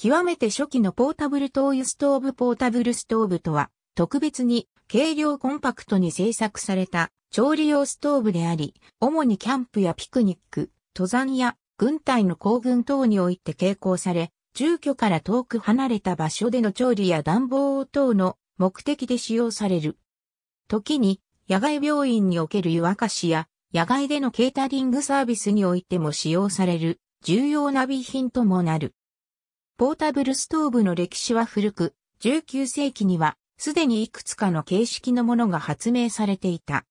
極めて初期のポータブル灯油ストーブポータブルストーブとは、特別に軽量コンパクトに製作された調理用ストーブであり、主にキャンプやピクニック、登山や軍隊の行軍等において携行され、住居から遠く離れた場所での調理や暖房等の目的で使用される。時に、野外病院における湯沸かしや、野外でのケータリングサービスにおいても使用される、重要な備品ともなる。ポータブルストーブの歴史は古く、19世紀にはすでにいくつかの形式のものが発明されていた。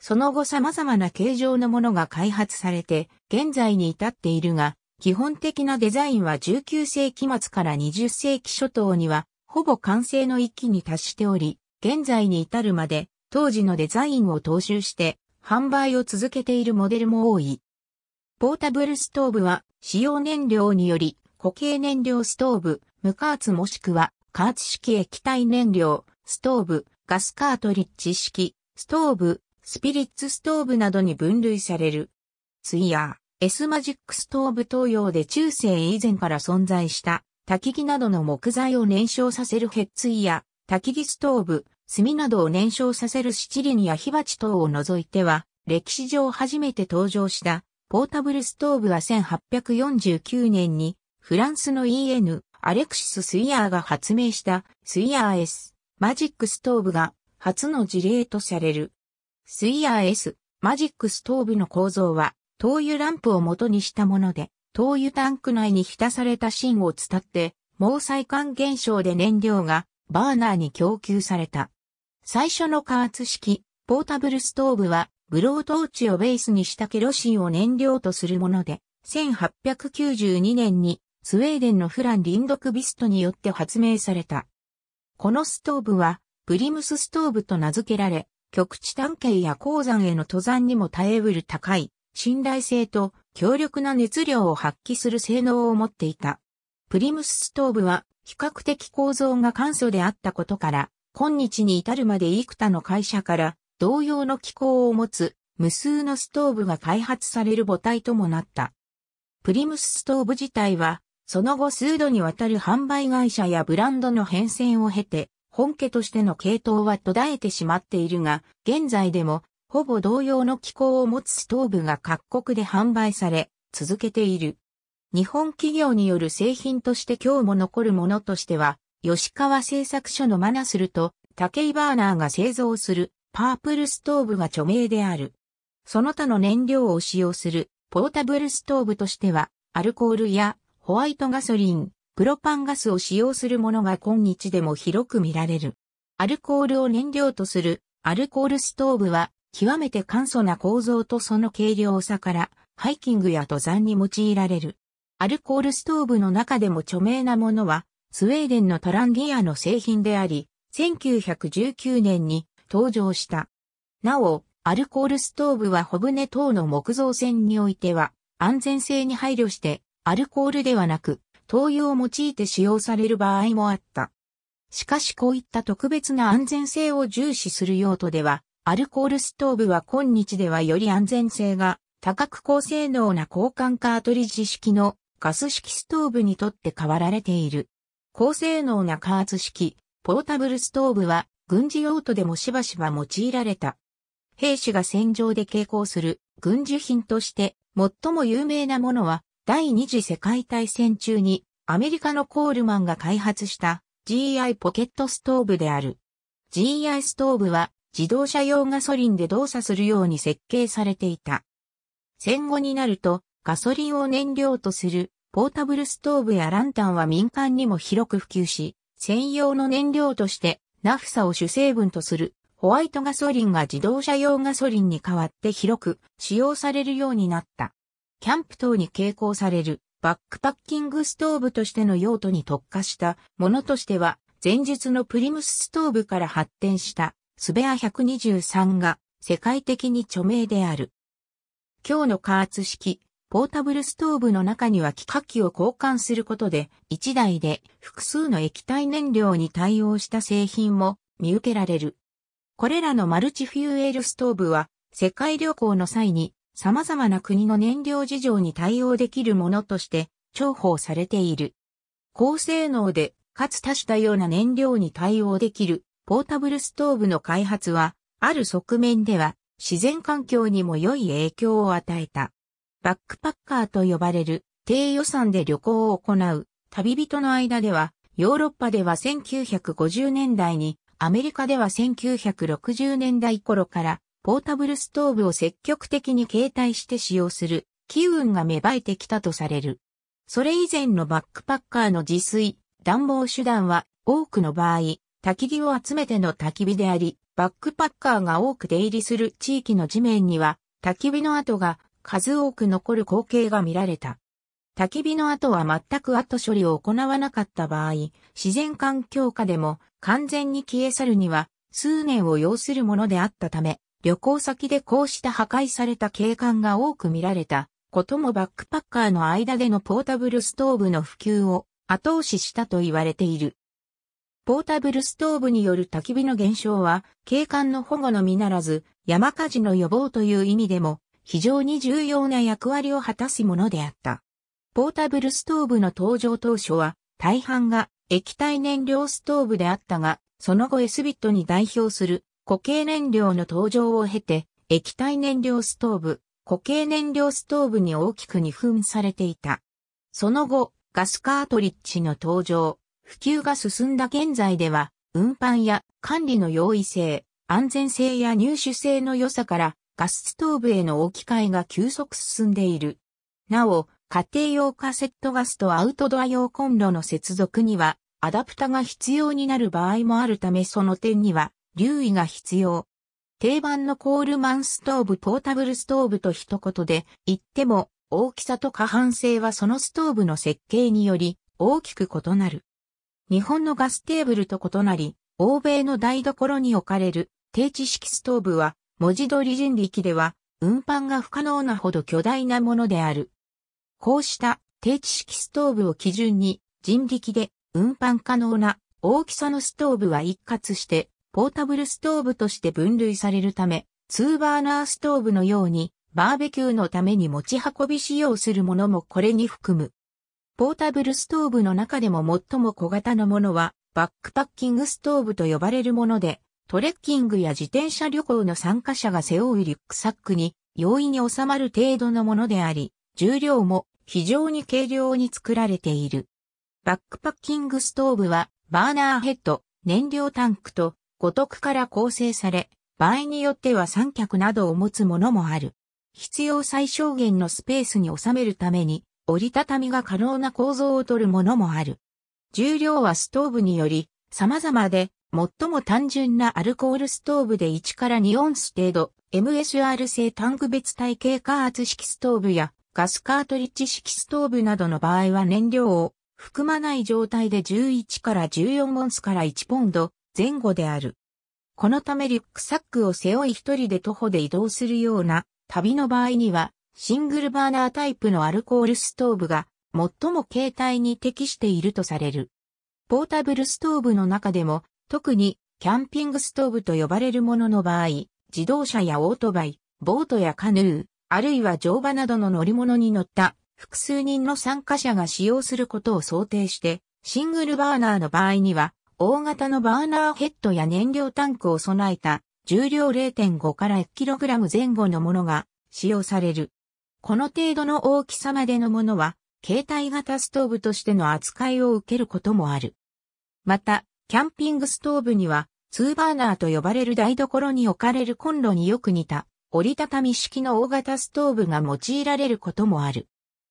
その後様々な形状のものが開発されて、現在に至っているが、基本的なデザインは19世紀末から20世紀初頭には、ほぼ完成の域に達しており、現在に至るまで、当時のデザインを踏襲して、販売を続けているモデルも多い。ポータブルストーブは、使用燃料により、固形燃料ストーブ、無加圧もしくは、加圧式液体燃料、ストーブ、ガスカートリッジ式、ストーブ、スピリッツストーブなどに分類される。ツイヤー、エスマジックストーブ東洋で中世以前から存在した、焚き木などの木材を燃焼させるヘッツイヤー、焚き木ストーブ、炭などを燃焼させる七輪や火鉢等を除いては、歴史上初めて登場した、ポータブルストーブは1849年にフランスの EN、アレクシス・スイヤーが発明したスイヤー S、マジックストーブが初の事例とされる。スイヤー S、マジックストーブの構造は、灯油ランプを元にしたもので、灯油タンク内に浸された芯を伝って、毛細管現象で燃料がバーナーに供給された。最初の加圧式、ポータブルストーブは、ブロートーチをベースにしたケロシンを燃料とするもので、1892年にスウェーデンのフラン・リンドクビストによって発明された。このストーブは、プリムスストーブと名付けられ、極地探検や鉱山への登山にも耐えうる高い、信頼性と強力な熱量を発揮する性能を持っていた。プリムスストーブは、比較的構造が簡素であったことから、今日に至るまで幾多の会社から同様の機構を持つ無数のストーブが開発される母体ともなった。プリムスストーブ自体はその後数度にわたる販売会社やブランドの変遷を経て、本家としての系統は途絶えてしまっているが、現在でも、ほぼ同様の機構を持つストーブが各国で販売され、続けている。日本企業による製品として今日も残るものとしては、吉川製作所のマナスルと竹井バーナーが製造するパープルストーブが著名である。その他の燃料を使用するポータブルストーブとしては、アルコールやホワイトガソリン、プロパンガスを使用するものが今日でも広く見られる。アルコールを燃料とするアルコールストーブは極めて簡素な構造とその軽量さからハイキングや登山に用いられる。アルコールストーブの中でも著名なものはスウェーデンのトランギアの製品であり、1919年に登場した。なお、アルコールストーブはホブネ等の木造船においては安全性に配慮してアルコールではなく、灯油を用いて使用される場合もあった。しかしこういった特別な安全性を重視する用途では、アルコールストーブは今日ではより安全性が高く高性能な交換カートリッジ式のガス式ストーブにとって変わられている。高性能な加圧式、ポータブルストーブは軍事用途でもしばしば用いられた。兵士が戦場で携行する軍需品として最も有名なものは第二次世界大戦中にアメリカのコールマンが開発した GI ポケットストーブである。GI ストーブは自動車用ガソリンで動作するように設計されていた。戦後になるとガソリンを燃料とするポータブルストーブやランタンは民間にも広く普及し、専用の燃料としてナフサを主成分とするホワイトガソリンが自動車用ガソリンに代わって広く使用されるようになった。キャンプ等に携行されるバックパッキングストーブとしての用途に特化したものとしては、前述のプリムスストーブから発展したスベア123が世界的に著名である。今日の加圧式ポータブルストーブの中には気化器を交換することで1台で複数の液体燃料に対応した製品も見受けられる。これらのマルチフューエルストーブは世界旅行の際に様々な国の燃料事情に対応できるものとして重宝されている。高性能で、かつ多種多様な燃料に対応できるポータブルストーブの開発は、ある側面では自然環境にも良い影響を与えた。バックパッカーと呼ばれる低予算で旅行を行う旅人の間では、ヨーロッパでは1950年代に、アメリカでは1960年代頃からポータブルストーブを積極的に携帯して使用する機運が芽生えてきたとされる。それ以前のバックパッカーの自炊、暖房手段は多くの場合、焚き火を集めての焚き火であり、バックパッカーが多く出入りする地域の地面には、焚き火の跡が数多く残る光景が見られた。焚き火の跡は全く後処理を行わなかった場合、自然環境下でも完全に消え去るには数年を要するものであったため、旅行先でこうした破壊された景観が多く見られたこともバックパッカーの間でのポータブルストーブの普及を後押ししたと言われている。ポータブルストーブによる焚き火の減少は景観の保護のみならず山火事の予防という意味でも非常に重要な役割を果たすものであった。ポータブルストーブの登場当初は大半が液体燃料ストーブであったが、その後エスビットに代表する固形燃料の登場を経て、液体燃料ストーブ、固形燃料ストーブに大きく二分されていた。その後、ガスカートリッジの登場、普及が進んだ現在では、運搬や管理の容易性、安全性や入手性の良さから、ガスストーブへの置き換えが急速進んでいる。なお、家庭用カセットガスとアウトドア用コンロの接続には、アダプタが必要になる場合もあるためその点には、留意が必要。定番のコールマンストーブポータブルストーブと一言で言っても大きさと可搬性はそのストーブの設計により大きく異なる。日本のガステーブルと異なり、欧米の台所に置かれる低知式ストーブは文字通り人力では運搬が不可能なほど巨大なものである。こうした低知式ストーブを基準に人力で運搬可能な大きさのストーブは一括してポータブルストーブとして分類されるため、ツーバーナーストーブのように、バーベキューのために持ち運び使用するものもこれに含む。ポータブルストーブの中でも最も小型のものは、バックパッキングストーブと呼ばれるもので、トレッキングや自転車旅行の参加者が背負うリュックサックに容易に収まる程度のものであり、重量も非常に軽量に作られている。バックパッキングストーブは、バーナーヘッド、燃料タンクと五徳から構成され、場合によっては三脚などを持つものもある。必要最小限のスペースに収めるために、折りたたみが可能な構造をとるものもある。重量はストーブにより様々で、最も単純なアルコールストーブで1から2オンス程度、MSR 製タンク別体系加圧式ストーブやガスカートリッジ式ストーブなどの場合は燃料を含まない状態で11から14オンスから1ポンド、前後である。このためリュックサックを背負い一人で徒歩で移動するような旅の場合には、シングルバーナータイプのアルコールストーブが最も携帯に適しているとされる。ポータブルストーブの中でも、特にキャンピングストーブと呼ばれるものの場合、自動車やオートバイ、ボートやカヌー、あるいは乗馬などの乗り物に乗った複数人の参加者が使用することを想定して、シングルバーナーの場合には、大型のバーナーヘッドや燃料タンクを備えた重量0.5から 1kg 前後のものが使用される。この程度の大きさまでのものは、携帯型ストーブとしての扱いを受けることもある。また、キャンピングストーブには、ツーバーナーと呼ばれる台所に置かれるコンロによく似た、折りたたみ式の大型ストーブが用いられることもある。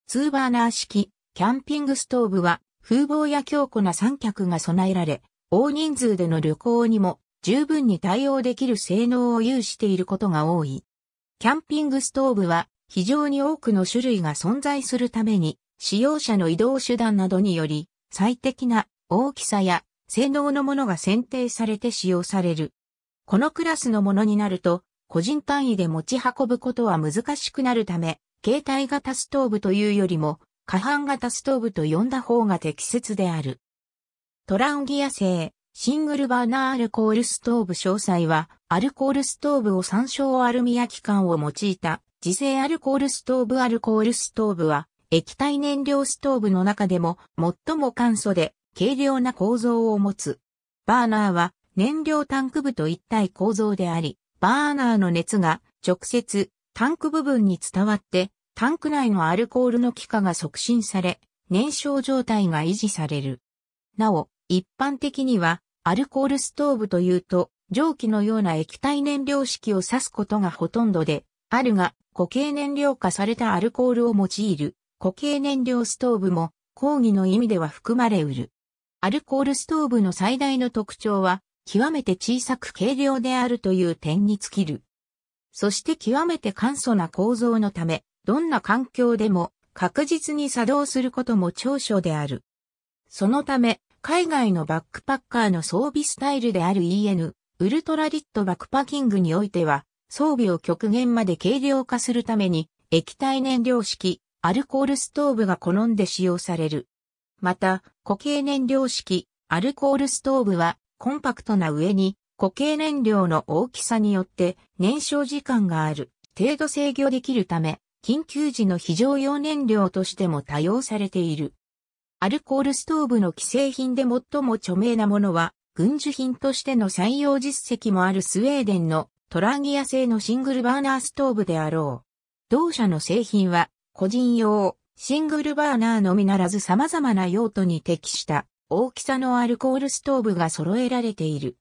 ツーバーナー式、キャンピングストーブは、風貌や強固な三脚が備えられ、大人数での旅行にも十分に対応できる性能を有していることが多い。キャンピングストーブは非常に多くの種類が存在するために使用者の移動手段などにより最適な大きさや性能のものが選定されて使用される。このクラスのものになると個人単位で持ち運ぶことは難しくなるため、携帯型ストーブというよりも、下半型ストーブと呼んだ方が適切である。トランギア製、シングルバーナーアルコールストーブ詳細は、アルコールストーブを参照アルミ焼き缶を用いた、自制アルコールストーブアルコールストーブは、液体燃料ストーブの中でも最も簡素で軽量な構造を持つ。バーナーは燃料タンク部と一体構造であり、バーナーの熱が直接タンク部分に伝わって、タンク内のアルコールの気化が促進され、燃焼状態が維持される。なお、一般的には、アルコールストーブというと、蒸気のような液体燃料式を指すことがほとんどで、あるが、固形燃料化されたアルコールを用いる固形燃料ストーブも、抗議の意味では含まれうる。アルコールストーブの最大の特徴は、極めて小さく軽量であるという点に尽きる。そして極めて簡素な構造のため、どんな環境でも確実に作動することも長所である。そのため、海外のバックパッカーの装備スタイルである EN、ウルトラリットバックパッキングにおいては、装備を極限まで軽量化するために、液体燃料式、アルコールストーブが好んで使用される。また、固形燃料式、アルコールストーブは、コンパクトな上に、固形燃料の大きさによって燃焼時間がある程度制御できるため、緊急時の非常用燃料としても多用されている。アルコールストーブの既製品で最も著名なものは、軍需品としての採用実績もあるスウェーデンのトランギア製のシングルバーナーストーブであろう。同社の製品は、個人用、シングルバーナーのみならず様々な用途に適した大きさのアルコールストーブが揃えられている。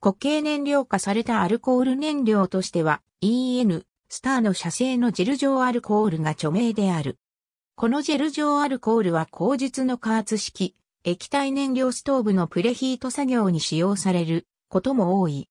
固形燃料化されたアルコール燃料としては EN、スターの射精のジル状アルコールが著名である。このジェル状アルコールは口述の加圧式、液体燃料ストーブのプレヒート作業に使用されることも多い。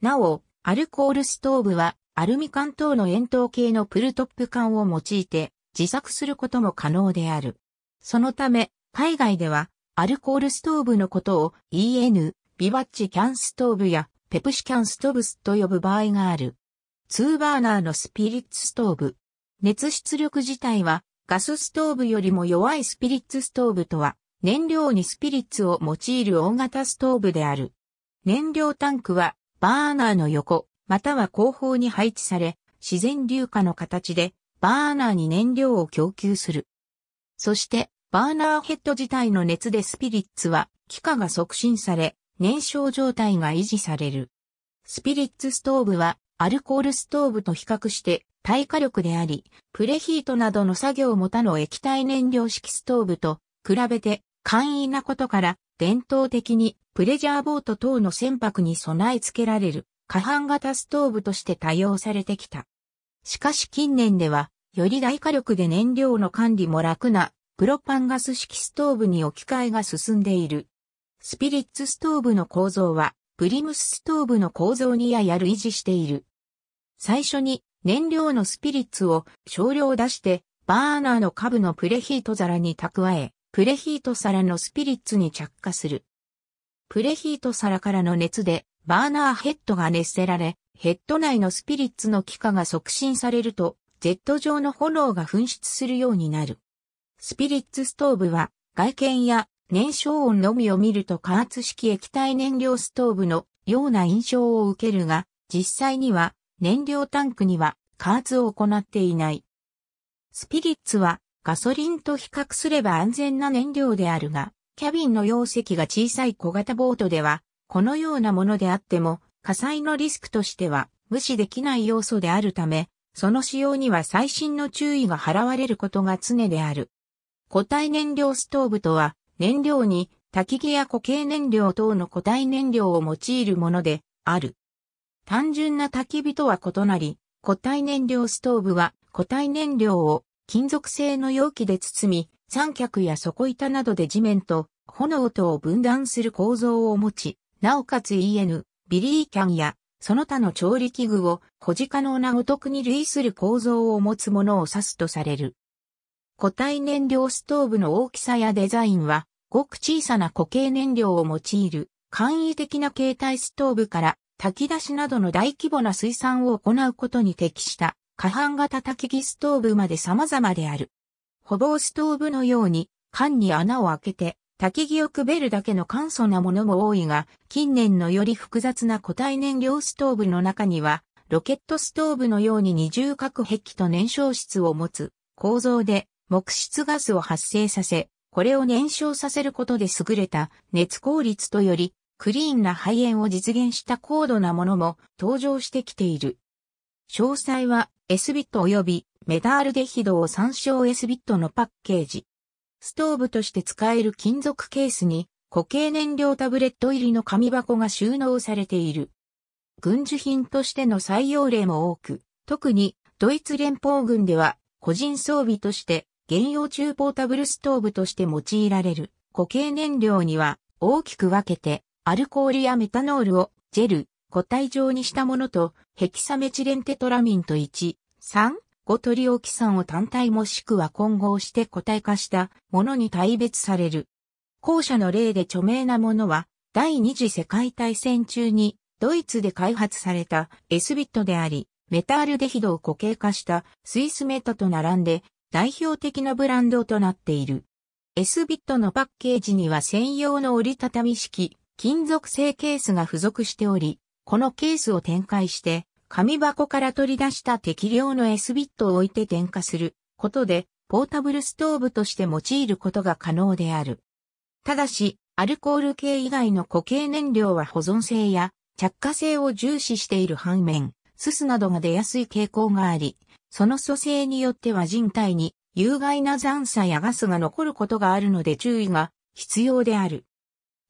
なお、アルコールストーブはアルミ缶等の円筒形のプルトップ缶を用いて自作することも可能である。そのため、海外ではアルコールストーブのことを EN、ビバッチキャンストーブやペプシキャンストーブスと呼ぶ場合がある。ツーバーナーのスピリッツストーブ。熱出力自体はガスストーブよりも弱いスピリッツストーブとは、燃料にスピリッツを用いる大型ストーブである。燃料タンクは、バーナーの横、または後方に配置され、自然流化の形で、バーナーに燃料を供給する。そして、バーナーヘッド自体の熱でスピリッツは、気化が促進され、燃焼状態が維持される。スピリッツストーブは、アルコールストーブと比較して耐火力であり、プレヒートなどの作業も他の液体燃料式ストーブと比べて簡易なことから伝統的にプレジャーボート等の船舶に備え付けられる下半型ストーブとして多用されてきた。しかし近年では、より大火力で燃料の管理も楽なプロパンガス式ストーブに置き換えが進んでいる。スピリッツストーブの構造はプリムスストーブの構造にやや類似している。最初に燃料のスピリッツを少量出して、バーナーの下部のプレヒート皿に蓄え、プレヒート皿のスピリッツに着火する。プレヒート皿からの熱で、バーナーヘッドが熱せられ、ヘッド内のスピリッツの気化が促進されると、ジェット状の炎が噴出するようになる。スピリッツストーブは、外見や燃焼音のみを見ると加圧式液体燃料ストーブのような印象を受けるが、実際には燃料タンクには加圧を行っていない。スピリッツはガソリンと比較すれば安全な燃料であるが、キャビンの容積が小さい小型ボートでは、このようなものであっても、火災のリスクとしては無視できない要素であるため、その使用には細心の注意が払われることが常である。固体燃料ストーブとは燃料に焚き木や固形燃料等の固体燃料を用いるものである。単純な焚き火とは異なり、固体燃料ストーブは固体燃料を金属製の容器で包み、三脚や底板などで地面と炎とを分断する構造を持ち、なおかつ EN、ビリーキャンやその他の調理器具を保持可能なお得に類する構造を持つものを指すとされる。固体燃料ストーブの大きさやデザインは、ごく小さな固形燃料を用いる簡易的な携帯ストーブから炊き出しなどの大規模な水産を行うことに適した過半型焚き木ストーブまで様々である。ほぼストーブのように缶に穴を開けて焚き木をくべるだけの簡素なものも多いが、近年のより複雑な固体燃料ストーブの中には、ロケットストーブのように二重核壁と燃焼室を持つ構造で木質ガスを発生させ、これを燃焼させることで優れた熱効率とより、クリーンな肺炎を実現した高度なものも登場してきている。詳細は S ビット及びメタールデヒドを参照 S ビットのパッケージ。ストーブとして使える金属ケースに固形燃料タブレット入りの紙箱が収納されている。軍需品としての採用例も多く、特にドイツ連邦軍では個人装備として原用中ポータブルストーブとして用いられる固形燃料には大きく分けてアルコールやメタノールをジェル、固体状にしたものとヘキサメチレンテトラミンと1、3、5トリオキサンを単体もしくは混合して固体化したものに大別される。後者の例で著名なものは第二次世界大戦中にドイツで開発されたエスビットであり、メタールデヒドを固形化したスイスメタと並んで代表的なブランドとなっている。S ビットのパッケージには専用の折りたたみ式、金属製ケースが付属しており、このケースを展開して、紙箱から取り出した適量の S ビットを置いて点火することで、ポータブルストーブとして用いることが可能である。ただし、アルコール系以外の固形燃料は保存性や着火性を重視している反面、ススなどが出やすい傾向があり、その組成によっては人体に有害な残差やガスが残ることがあるので注意が必要である。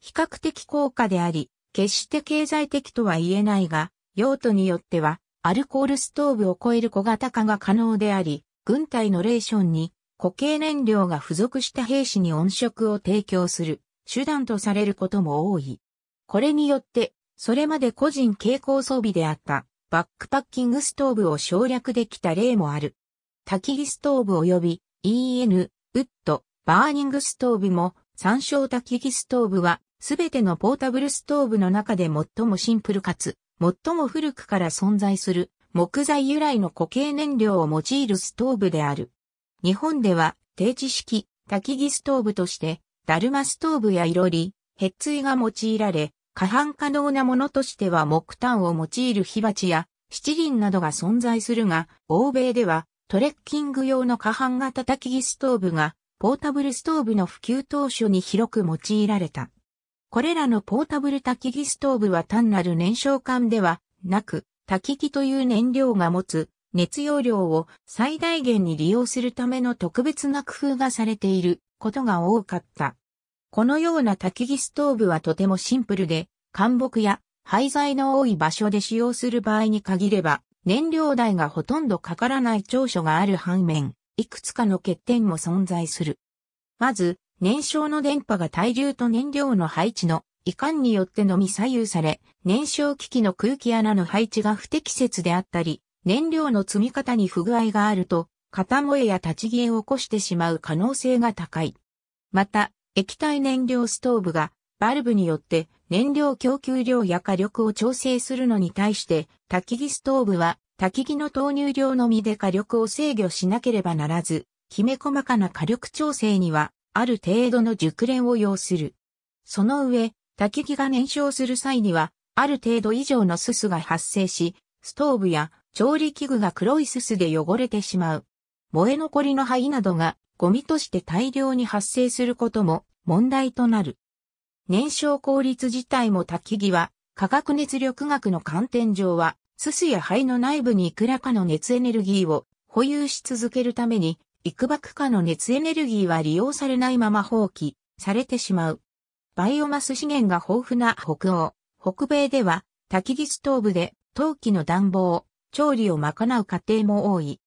比較的高価であり、決して経済的とは言えないが、用途によっては、アルコールストーブを超える小型化が可能であり、軍隊のレーションに固形燃料が付属した兵士に温食を提供する手段とされることも多い。これによって、それまで個人傾向装備であったバックパッキングストーブを省略できた例もある。焚き火ストーブ及び EN、ウッド、バーニングストーブも参照焚き火ストーブはすべてのポータブルストーブの中で最もシンプルかつ最も古くから存在する木材由来の固形燃料を用いるストーブである。日本では定置式焚き火ストーブとしてダルマストーブやいろり、ヘッツイが用いられ、過半可能なものとしては木炭を用いる火鉢や七輪などが存在するが、欧米ではトレッキング用の過半型焚き木ストーブがポータブルストーブの普及当初に広く用いられた。これらのポータブル焚き木ストーブは単なる燃焼管ではなく、焚き木という燃料が持つ熱容量を最大限に利用するための特別な工夫がされていることが多かった。このような焚き木ストーブはとてもシンプルで、干木や廃材の多い場所で使用する場合に限れば、燃料代がほとんどかからない長所がある反面、いくつかの欠点も存在する。まず、燃焼の電波が対流と燃料の配置の遺憾によってのみ左右され、燃焼機器の空気穴の配置が不適切であったり、燃料の積み方に不具合があると、片燃えや立ち消えを起こしてしまう可能性が高い。また、液体燃料ストーブがバルブによって燃料供給量や火力を調整するのに対して焚き木ストーブは焚き木の投入量のみで火力を制御しなければならず、きめ細かな火力調整にはある程度の熟練を要する。その上、焚き木が燃焼する際にはある程度以上のすすが発生し、ストーブや調理器具が黒いすすで汚れてしまう。燃え残りの灰などがゴミとして大量に発生することも問題となる。燃焼効率自体も焚き木は、化学熱力学の観点上は、すすや灰の内部にいくらかの熱エネルギーを保有し続けるために、幾ばくかの熱エネルギーは利用されないまま放棄されてしまう。バイオマス資源が豊富な北欧、北米では、焚き木ストーブで陶器の暖房、調理を賄う家庭も多い。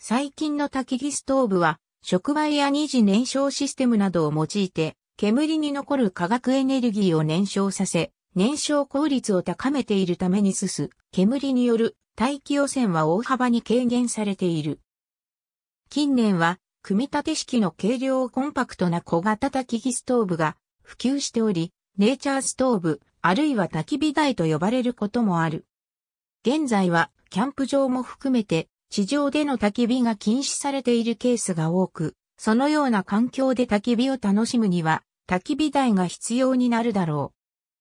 最近の焚き木ストーブは、触媒や二次燃焼システムなどを用いて、煙に残る化学エネルギーを燃焼させ、燃焼効率を高めているためにすす、煙による大気汚染は大幅に軽減されている。近年は、組み立て式の軽量コンパクトな小型焚き火ストーブが普及しており、ネイチャーストーブ、あるいは焚き火台と呼ばれることもある。現在は、キャンプ場も含めて、地上での焚き火が禁止されているケースが多く、そのような環境で焚き火を楽しむには、焚き火台が必要になるだろ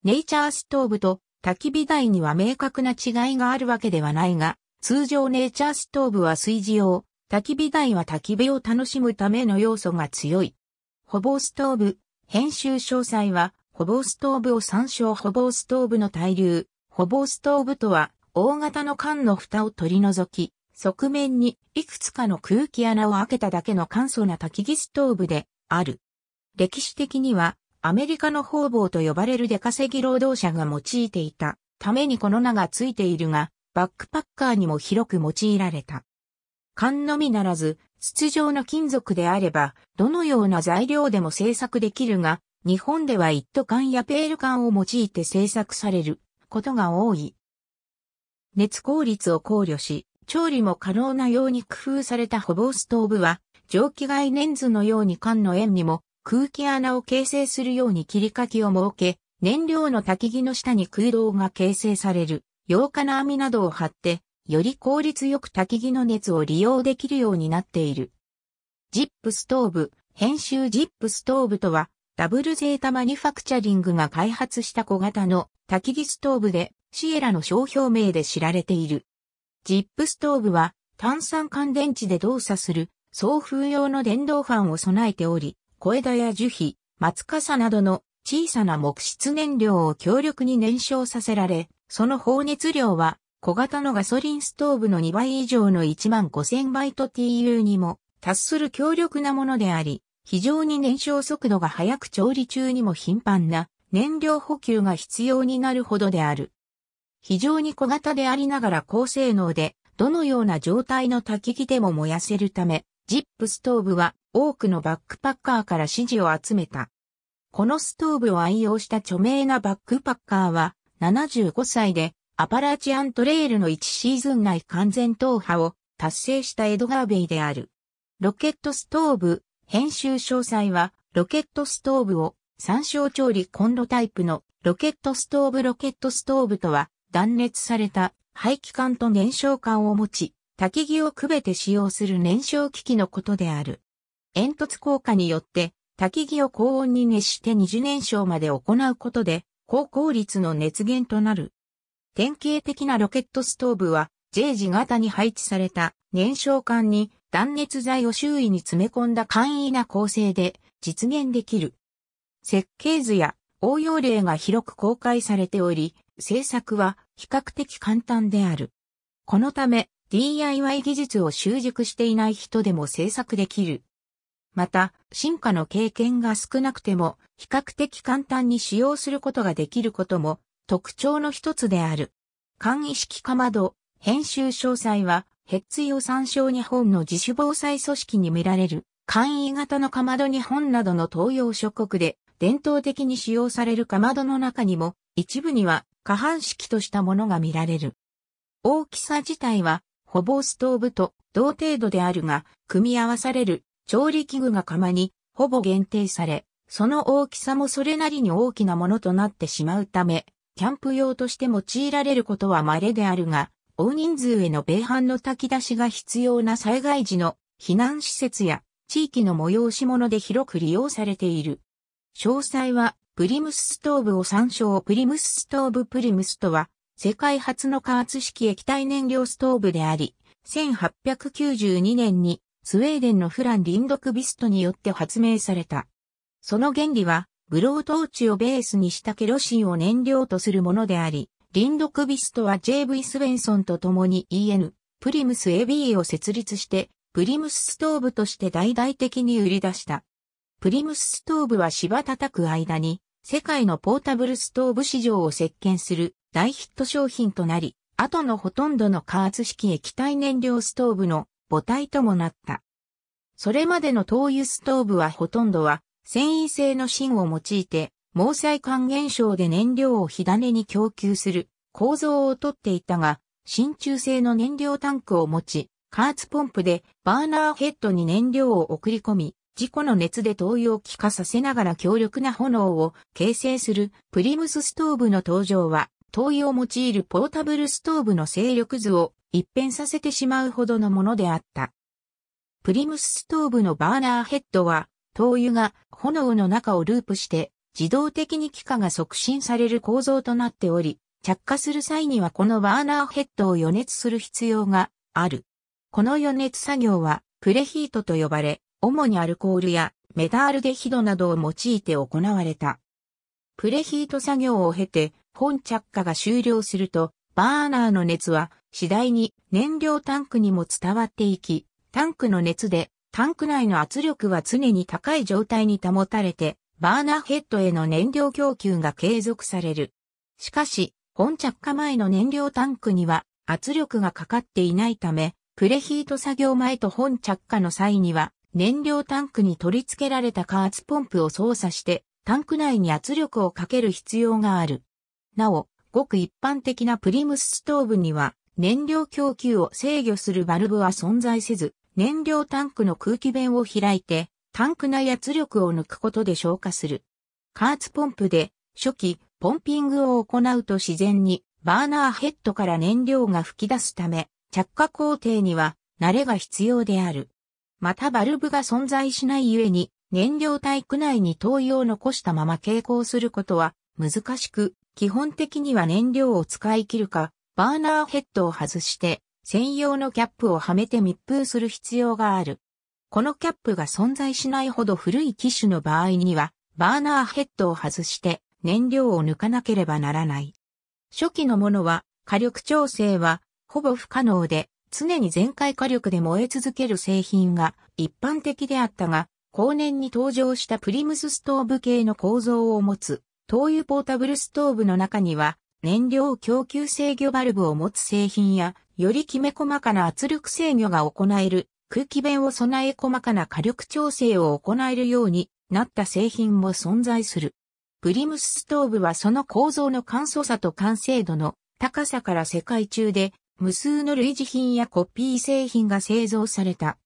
う。ネイチャーストーブと焚き火台には明確な違いがあるわけではないが、通常ネイチャーストーブは炊事用、焚き火台は焚き火を楽しむための要素が強い。ほぼストーブ、編集詳細は、ほぼストーブを参照ほぼストーブの対流、ほぼストーブとは、大型の缶の蓋を取り除き、側面にいくつかの空気穴を開けただけの簡素な焚き木ストーブである。歴史的にはアメリカの方々と呼ばれる出稼ぎ労働者が用いていたためにこの名がついているが、バックパッカーにも広く用いられた。缶のみならず、筒状の金属であれば、どのような材料でも製作できるが、日本では一斗缶やペール缶を用いて製作されることが多い。熱効率を考慮し、調理も可能なように工夫されたほぼストーブは、蒸気外粘ンズのように缶の円にも空気穴を形成するように切り欠きを設け、燃料の焚き木の下に空洞が形成される、洋化の網などを張って、より効率よく焚き木の熱を利用できるようになっている。ジップストーブ、編集ジップストーブとは、ダブルゼータマニュファクチャリングが開発した小型の焚き木ストーブで、シエラの商標名で知られている。ジップストーブは炭酸乾電池で動作する送風用の電動ファンを備えており、小枝や樹皮、松傘などの小さな木質燃料を強力に燃焼させられ、その放熱量は小型のガソリンストーブの2倍以上の1万5000イト TU にも達する強力なものであり、非常に燃焼速度が速く調理中にも頻繁な燃料補給が必要になるほどである。非常に小型でありながら高性能で、どのような状態の焚き木でも燃やせるため、ジップストーブは多くのバックパッカーから支持を集めた。このストーブを愛用した著名なバックパッカーは75歳でアパラチアントレイルの1シーズン内完全踏破を達成したエドガーベイである。ロケットストーブ、編集詳細はロケットストーブを参照調理コンロタイプのロケットストーブロケットストーブとは断熱された排気管と燃焼管を持ち、焚き木をくべて使用する燃焼機器のことである。煙突効果によって、焚き木を高温に熱して二次燃焼まで行うことで、高効率の熱源となる。典型的なロケットストーブは、J 字型に配置された燃焼管に断熱材を周囲に詰め込んだ簡易な構成で実現できる。設計図や応用例が広く公開されており、制作は比較的簡単である。このため DIY 技術を習熟していない人でも制作できる。また、進化の経験が少なくても比較的簡単に使用することができることも特徴の一つである。簡易式かまど、編集詳細は、ヘッツを参照日本の自主防災組織に見られる、簡易型のかまど日本などの東洋諸国で、伝統的に使用されるかまどの中にも、一部には下半式としたものが見られる。大きさ自体は、ほぼストーブと同程度であるが、組み合わされる調理器具が釜にほぼ限定され、その大きさもそれなりに大きなものとなってしまうため、キャンプ用として用いられることは稀であるが、大人数への米飯の炊き出しが必要な災害時の避難施設や地域の催し物で広く利用されている。詳細はプリムスストーブを参照プリムスストーブプリムスとは、世界初の加圧式液体燃料ストーブであり、1892年にスウェーデンのフラン・リンドクビストによって発明された。その原理は、ブロートーチをベースにしたケロシンを燃料とするものであり、リンドクビストは JV スウェンソンと共に EN、プリムス AB を設立して、プリムスストーブとして大々的に売り出した。プリムスストーブは芝叩く間に、世界のポータブルストーブ市場を席巻する大ヒット商品となり、後のほとんどの加圧式液体燃料ストーブの母体ともなった。それまでの灯油ストーブはほとんどは繊維製の芯を用いて、毛細管現象で燃料を火種に供給する構造をとっていたが、真鍮製の燃料タンクを持ち、加圧ポンプでバーナーヘッドに燃料を送り込み、自己の熱で灯油を気化させながら強力な炎を形成するプリムスストーブの登場は、灯油を用いるポータブルストーブの勢力図を一変させてしまうほどのものであった。プリムスストーブのバーナーヘッドは、灯油が炎の中をループして自動的に気化が促進される構造となっており、着火する際にはこのバーナーヘッドを予熱する必要がある。この予熱作業はプレヒートと呼ばれ、主にアルコールやメタールデヒドなどを用いて行われた。プレヒート作業を経て本着火が終了すると、バーナーの熱は次第に燃料タンクにも伝わっていき、タンクの熱でタンク内の圧力は常に高い状態に保たれて、バーナーヘッドへの燃料供給が継続される。しかし、本着火前の燃料タンクには圧力がかかっていないため、プレヒート作業前と本着火の際には燃料タンクに取り付けられた加圧ポンプを操作して、タンク内に圧力をかける必要がある。なお、ごく一般的なプリムスストーブには、燃料供給を制御するバルブは存在せず、燃料タンクの空気弁を開いて、タンク内圧力を抜くことで消化する。加圧ポンプで、初期、ポンピングを行うと自然に、バーナーヘッドから燃料が噴き出すため、着火工程には、慣れが必要である。またバルブが存在しないゆえに、燃料タイプ内に灯油を残したまま蛍光することは難しく、基本的には燃料を使い切るか、バーナーヘッドを外して、専用のキャップをはめて密封する必要がある。このキャップが存在しないほど古い機種の場合には、バーナーヘッドを外して燃料を抜かなければならない。初期のものは火力調整はほぼ不可能で、常に全開火力で燃え続ける製品が一般的であったが、後年に登場したプリムスストーブ系の構造を持つ、灯油ポータブルストーブの中には、燃料供給制御バルブを持つ製品や、よりきめ細かな圧力制御が行える、空気弁を備え細かな火力調整を行えるようになった製品も存在する。プリムスストーブはその構造の簡素さと完成度の高さから世界中で無数の類似品やコピー製品が製造された。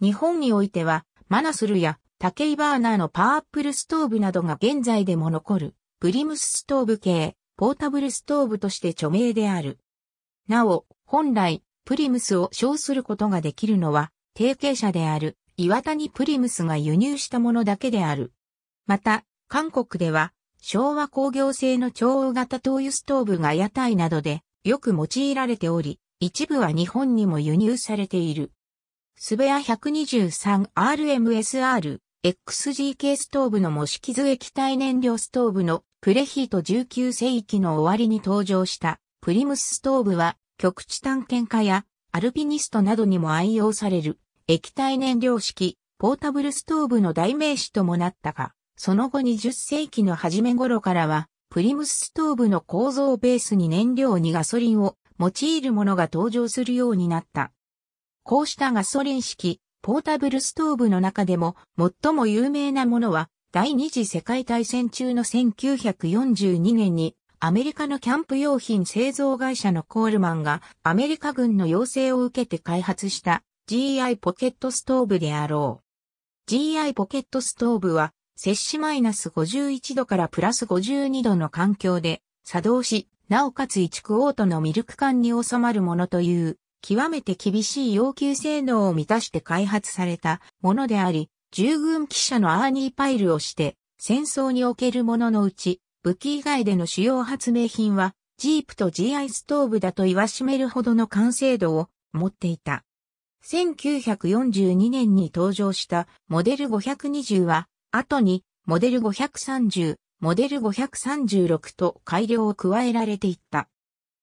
日本においては、マナスルや竹井バーナーのパーアップルストーブなどが現在でも残る、プリムスストーブ系、ポータブルストーブとして著名である。なお、本来、プリムスを称することができるのは、提携者である、岩谷プリムスが輸入したものだけである。また、韓国では、昭和工業製の超大型灯油ストーブが屋台などでよく用いられており、一部は日本にも輸入されている。スベア 123RMSR、XGK ストーブの模式図液体燃料ストーブのプレヒート19世紀の終わりに登場したプリムスストーブは極地探検家やアルピニストなどにも愛用される液体燃料式ポータブルストーブの代名詞ともなったが、その後20世紀の初め頃からはプリムスストーブの構造ベースに燃料にガソリンを用いるものが登場するようになった。こうしたガソリン式ポータブルストーブの中でも最も有名なものは第二次世界大戦中の1942年にアメリカのキャンプ用品製造会社のコールマンがアメリカ軍の要請を受けて開発した GI ポケットストーブであろう。GI ポケットストーブは摂氏マイナス51度からプラス52度の環境で作動し、なおかつ一クオートのミルク管に収まるものという、極めて厳しい要求性能を満たして開発されたものであり、従軍記者のアーニーパイルをして、戦争におけるもののうち、武器以外での主要発明品は、ジープと GI ストーブだと言わしめるほどの完成度を持っていた。1942年に登場したモデル520は後に、モデル530、モデル536と改良を加えられていった。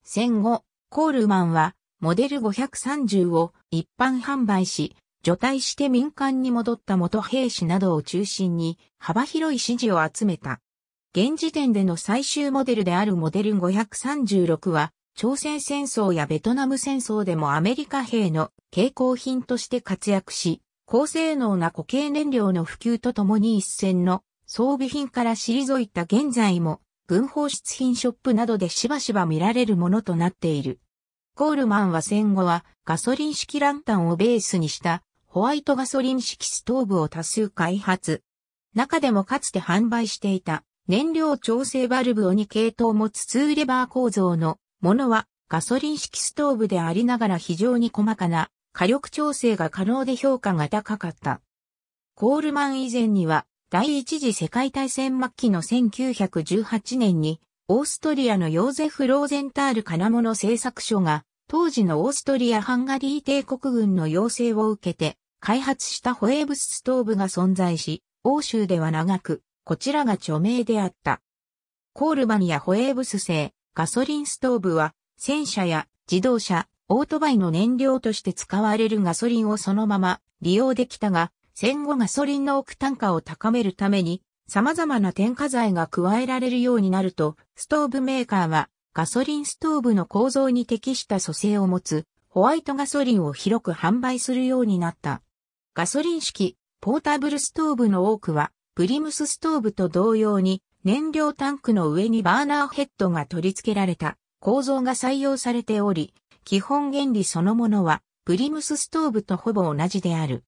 戦後、コールマンは、モデル530を一般販売し、除隊して民間に戻った元兵士などを中心に幅広い支持を集めた。現時点での最終モデルであるモデル536は、朝鮮戦争やベトナム戦争でもアメリカ兵の傾向品として活躍し、高性能な固形燃料の普及とともに一線の装備品から退いた現在も軍法出品ショップなどでしばしば見られるものとなっている。コールマンは戦後はガソリン式ランタンをベースにしたホワイトガソリン式ストーブを多数開発。中でもかつて販売していた燃料調整バルブを2系統持つツーレバー構造のものはガソリン式ストーブでありながら非常に細かな火力調整が可能で評価が高かった。コールマン以前には、第一次世界大戦末期の1918年に、オーストリアのヨーゼフ・ローゼンタール金物製作所が、当時のオーストリア・ハンガリー帝国軍の要請を受けて、開発したホエーブスストーブが存在し、欧州では長く、こちらが著名であった。コールマンやホエーブス製、ガソリンストーブは、戦車や自動車、オートバイの燃料として使われるガソリンをそのまま利用できたが、戦後ガソリンのく単価を高めるために、様々な添加剤が加えられるようになると、ストーブメーカーはガソリンストーブの構造に適した組成を持つホワイトガソリンを広く販売するようになった。ガソリン式ポータブルストーブの多くは、プリムスストーブと同様に燃料タンクの上にバーナーヘッドが取り付けられた構造が採用されており、基本原理そのものは、プリムスストーブとほぼ同じである。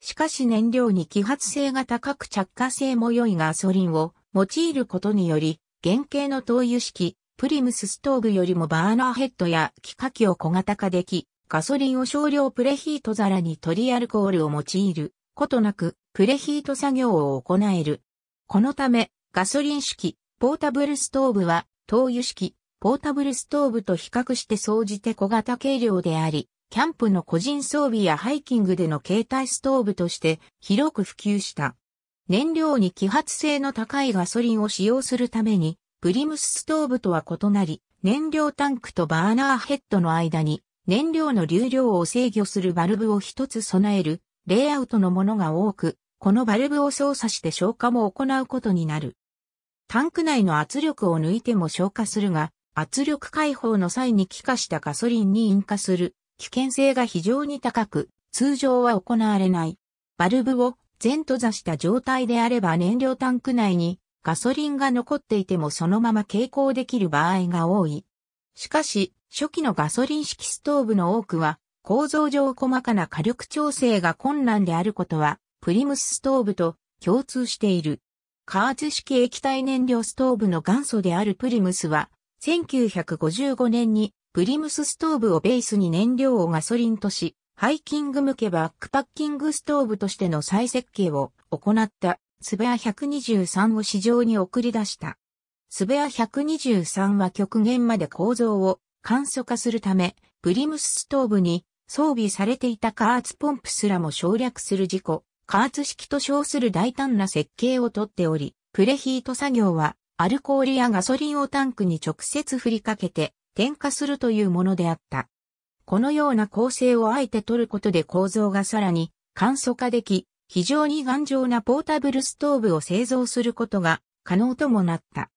しかし燃料に揮発性が高く着火性も良いガソリンを用いることにより、原型の灯油式、プリムスストーブよりもバーナーヘッドや気化器を小型化でき、ガソリンを少量プレヒート皿に取りアルコールを用いることなく、プレヒート作業を行える。このため、ガソリン式、ポータブルストーブは、灯油式、ポータブルストーブと比較して総じて小型軽量であり、キャンプの個人装備やハイキングでの携帯ストーブとして広く普及した。燃料に揮発性の高いガソリンを使用するために、プリムスストーブとは異なり、燃料タンクとバーナーヘッドの間に燃料の流量を制御するバルブを一つ備えるレイアウトのものが多く、このバルブを操作して消火も行うことになる。タンク内の圧力を抜いても消火するが、圧力解放の際に気化したガソリンに引火する危険性が非常に高く、通常は行われない。バルブを全閉ざした状態であれば燃料タンク内にガソリンが残っていてもそのまま傾向できる場合が多い。しかし、初期のガソリン式ストーブの多くは、構造上細かな火力調整が困難であることは、プリムスストーブと共通している。加圧式液体燃料ストーブの元祖であるプリムスは、1955年にプリムスストーブをベースに燃料をガソリンとし、ハイキング向けバックパッキングストーブとしての再設計を行ったスベア123を市場に送り出した。スベア123は極限まで構造を簡素化するため、プリムスストーブに装備されていた加圧ポンプすらも省略する事故、加圧式と称する大胆な設計をとっており、プレヒート作業はアルコールやガソリンをタンクに直接振りかけて点火するというものであった。このような構成をあえて取ることで構造がさらに簡素化でき、非常に頑丈なポータブルストーブを製造することが可能ともなった。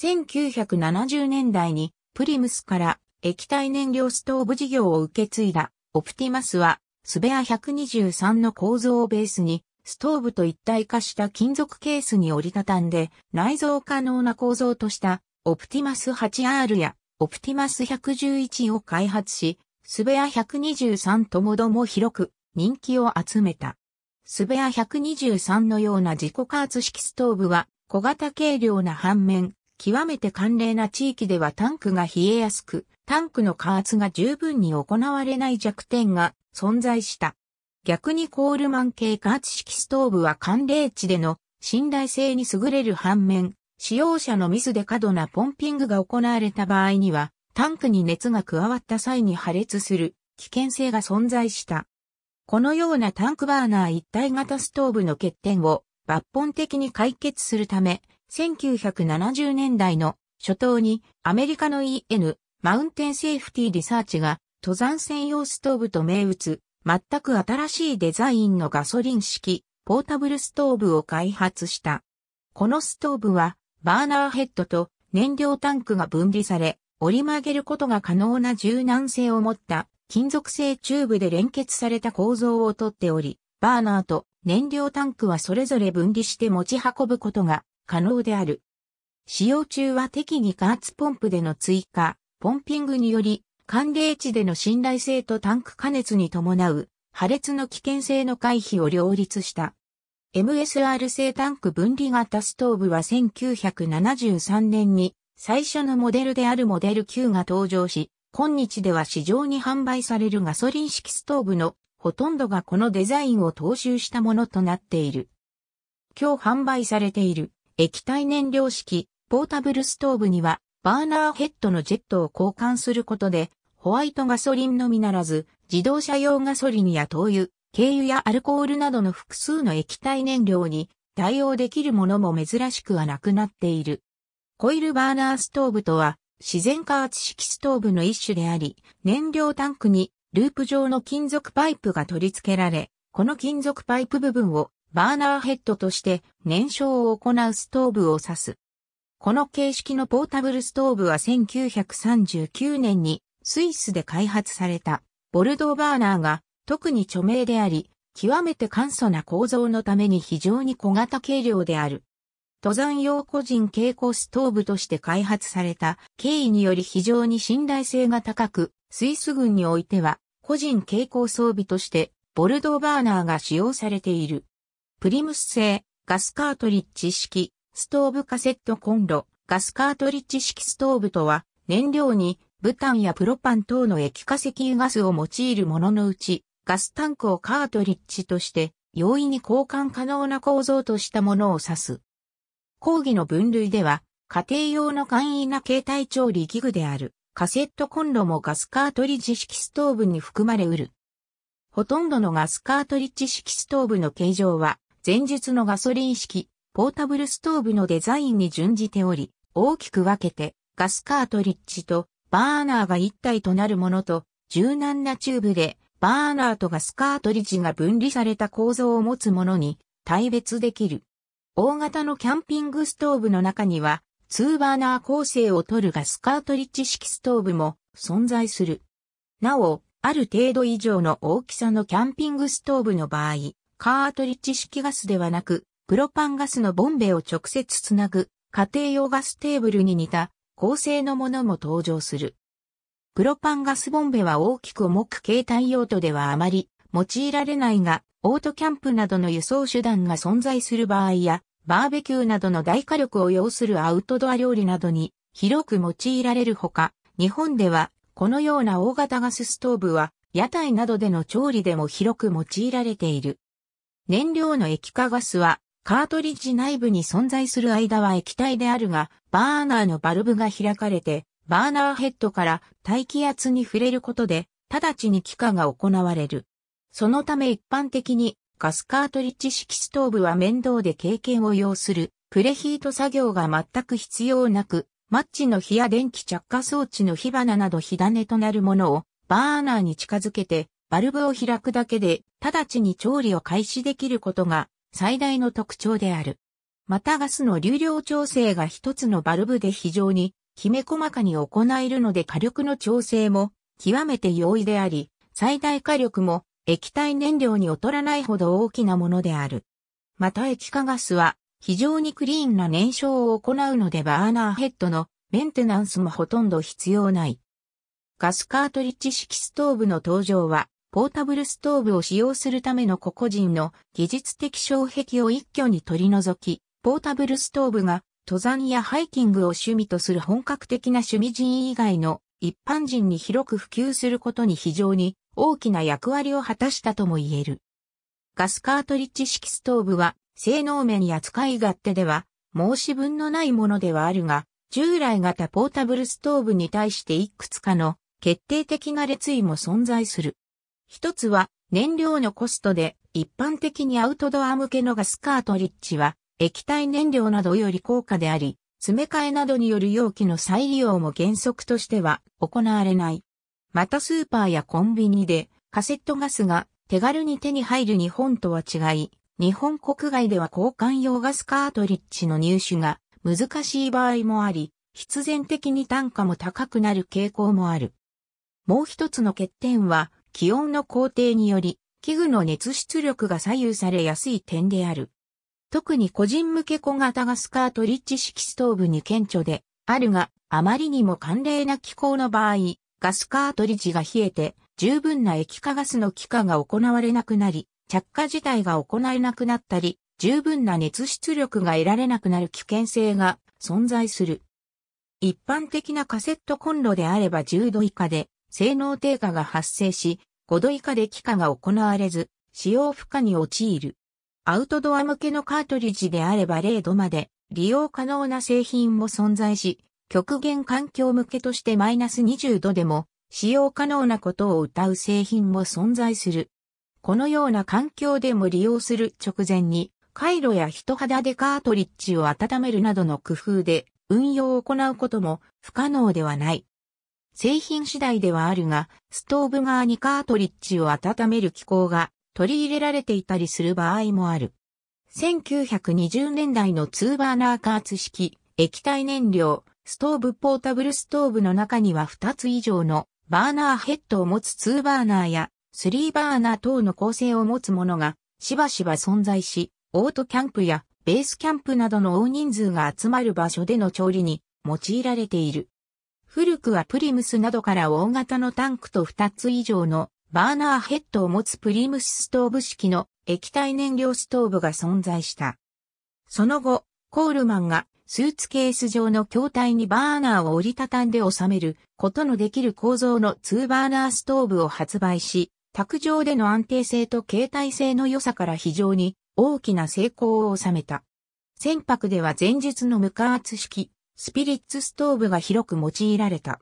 1970年代にプリムスから液体燃料ストーブ事業を受け継いだオプティマスはスベア123の構造をベースにストーブと一体化した金属ケースに折りたたんで内蔵可能な構造としたオプティマス 8R やオプティマス111を開発し、スベア123ともども広く人気を集めた。スベア123のような自己加圧式ストーブは小型軽量な反面、極めて寒冷な地域ではタンクが冷えやすく、タンクの加圧が十分に行われない弱点が存在した。逆にコールマン系加圧式ストーブは寒冷地での信頼性に優れる反面、使用者のミスで過度なポンピングが行われた場合には、タンクに熱が加わった際に破裂する危険性が存在した。このようなタンクバーナー一体型ストーブの欠点を抜本的に解決するため、1970年代の初頭にアメリカの EN マウンテンセーフティリサーチが登山専用ストーブと銘打つ全く新しいデザインのガソリン式ポータブルストーブを開発した。このストーブはバーナーヘッドと燃料タンクが分離され、折り曲げることが可能な柔軟性を持った金属製チューブで連結された構造をとっており、バーナーと燃料タンクはそれぞれ分離して持ち運ぶことが可能である。使用中は適宜加圧ポンプでの追加、ポンピングにより寒冷地での信頼性とタンク加熱に伴う破裂の危険性の回避を両立した。MSR 製タンク分離型ストーブは1973年に最初のモデルであるモデル9が登場し、今日では市場に販売されるガソリン式ストーブのほとんどがこのデザインを踏襲したものとなっている。今日販売されている液体燃料式ポータブルストーブにはバーナーヘッドのジェットを交換することで、ホワイトガソリンのみならず、自動車用ガソリンや灯油、軽油やアルコールなどの複数の液体燃料に対応できるものも珍しくはなくなっている。コイルバーナーストーブとは、自然加圧式ストーブの一種であり、燃料タンクにループ状の金属パイプが取り付けられ、この金属パイプ部分をバーナーヘッドとして燃焼を行うストーブを指す。この形式のポータブルストーブは1939年にスイスで開発されたボルドーバーナーが特に著名であり、極めて簡素な構造のために非常に小型軽量である。登山用個人蛍光ストーブとして開発された経緯により非常に信頼性が高く、スイス軍においては個人蛍光装備としてボルドーバーナーが使用されている。プリムス製ガスカートリッジ式ストーブカセットコンロ、ガスカートリッジ式ストーブとは、燃料にブタンやプロパン等の液化石油ガスを用いるもののうち、ガスタンクをカートリッジとして容易に交換可能な構造としたものを指す。講義の分類では、家庭用の簡易な携帯調理器具である、カセットコンロもガスカートリッジ式ストーブに含まれうる。ほとんどのガスカートリッジ式ストーブの形状は、前述のガソリン式、ポータブルストーブのデザインに準じており、大きく分けてガスカートリッジとバーナーが一体となるものと、柔軟なチューブでバーナーとガスカートリッジが分離された構造を持つものに対別できる。大型のキャンピングストーブの中には、2バーナー構成を取るガスカートリッジ式ストーブも存在する。なお、ある程度以上の大きさのキャンピングストーブの場合、カートリッジ式ガスではなく、プロパンガスのボンベを直接つなぐ家庭用ガステーブルに似た構成のものも登場する。プロパンガスボンベは大きく重く携帯用途ではあまり用いられないが、オートキャンプなどの輸送手段が存在する場合や、バーベキューなどの大火力を要するアウトドア料理などに広く用いられるほか、日本ではこのような大型ガスストーブは屋台などでの調理でも広く用いられている。燃料の液化ガスはカートリッジ内部に存在する間は液体であるが、バーナーのバルブが開かれて、バーナーヘッドから大気圧に触れることで、直ちに気化が行われる。そのため一般的にガスカートリッジ式ストーブは面倒で経験を要するプレヒート作業が全く必要なく、マッチの火や電気着火装置の火花など火種となるものをバーナーに近づけてバルブを開くだけで直ちに調理を開始できることが最大の特徴である。またガスの流量調整が一つのバルブで非常にきめ細かに行えるので火力の調整も極めて容易であり、最大火力も液体燃料に劣らないほど大きなものである。また液化ガスは非常にクリーンな燃焼を行うのでバーナーヘッドのメンテナンスもほとんど必要ない。ガスカートリッジ式ストーブの登場はポータブルストーブを使用するための個々人の技術的障壁を一挙に取り除き、ポータブルストーブが登山やハイキングを趣味とする本格的な趣味人以外の一般人に広く普及することに非常に大きな役割を果たしたとも言える。ガスカートリッジ式ストーブは性能面や使い勝手では申し分のないものではあるが、従来型ポータブルストーブに対していくつかの決定的な列位も存在する。一つは燃料のコストで一般的にアウトドア向けのガスカートリッジは液体燃料などより高価であり、詰め替えなどによる容器の再利用も原則としては行われない。またスーパーやコンビニでカセットガスが手軽に手に入る日本とは違い、日本国外では交換用ガスカートリッジの入手が難しい場合もあり、必然的に単価も高くなる傾向もある。もう一つの欠点は、気温の工程により、器具の熱出力が左右されやすい点である。特に個人向け小型ガスカートリッジ式ストーブに顕著であるが、あまりにも寒冷な気候の場合、ガスカートリッジが冷えて、十分な液化ガスの気化が行われなくなり、着火自体が行えなくなったり、十分な熱出力が得られなくなる危険性が存在する。一般的なカセットコンロであれば10度以下で、性能低下が発生し、5度以下で気化が行われず、使用不可に陥る。アウトドア向けのカートリッジであれば0度まで利用可能な製品も存在し、極限環境向けとしてマイナス20度でも使用可能なことを謳う製品も存在する。このような環境でも利用する直前に、回路や人肌でカートリッジを温めるなどの工夫で運用を行うことも不可能ではない。製品次第ではあるが、ストーブ側にカートリッジを温める機構が取り入れられていたりする場合もある。1920年代のツーバーナー加圧式液体燃料、ストーブポータブルストーブの中には2つ以上のバーナーヘッドを持つ2バーナーや3バーナー等の構成を持つものがしばしば存在し、オートキャンプやベースキャンプなどの大人数が集まる場所での調理に用いられている。古くはプリムスなどから大型のタンクと2つ以上のバーナーヘッドを持つプリムスストーブ式の液体燃料ストーブが存在した。その後、コールマンがスーツケース状の筐体にバーナーを折りたたんで収めることのできる構造の2バーナーストーブを発売し、卓上での安定性と携帯性の良さから非常に大きな成功を収めた。船舶では前述の無加圧式、スピリッツストーブが広く用いられた。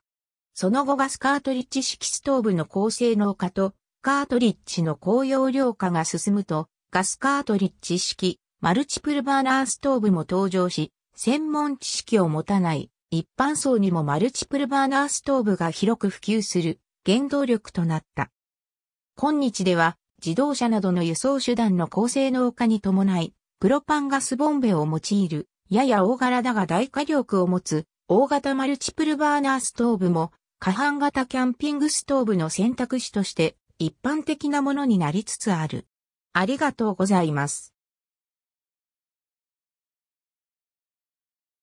その後ガスカートリッジ式ストーブの高性能化と、カートリッジの高容量化が進むと、ガスカートリッジ式マルチプルバーナーストーブも登場し、専門知識を持たない一般層にもマルチプルバーナーストーブが広く普及する原動力となった。今日では自動車などの輸送手段の高性能化に伴い、プロパンガスボンベを用いるやや大柄だが大火力を持つ、大型マルチプルバーナーストーブも、下半型キャンピングストーブの選択肢として、一般的なものになりつつある。ありがとうございます。